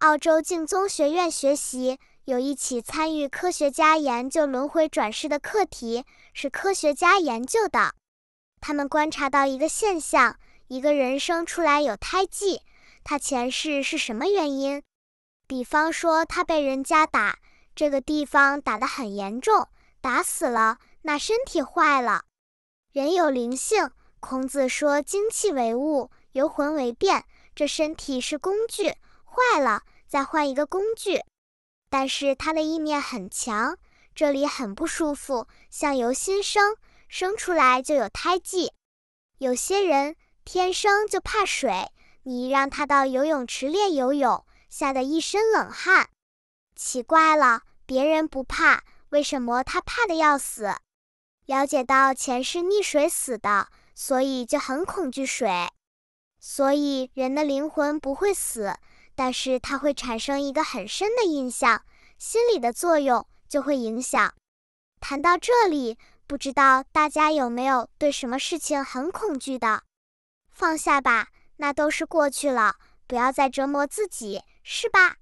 澳洲净宗学院学习有一起参与科学家研究轮回转世的课题，是科学家研究的。他们观察到一个现象：一个人生出来有胎记，他前世是什么原因？比方说他被人家打，这个地方打得很严重，打死了，那身体坏了。人有灵性，孔子说“精气为物，游魂为变”，这身体是工具。坏了，再换一个工具。但是他的意念很强，这里很不舒服，像由心生，生出来就有胎记。有些人天生就怕水，你让他到游泳池练游泳，吓得一身冷汗。奇怪了，别人不怕，为什么他怕的要死？了解到前世溺水死的，所以就很恐惧水。所以人的灵魂不会死。但是它会产生一个很深的印象，心理的作用就会影响。谈到这里，不知道大家有没有对什么事情很恐惧的？放下吧，那都是过去了，不要再折磨自己，是吧？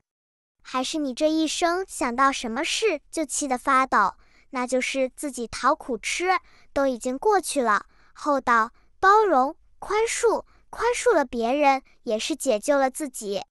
还是你这一生想到什么事就气得发抖？那就是自己讨苦吃，都已经过去了。厚道、包容、宽恕，宽恕了别人，也是解救了自己。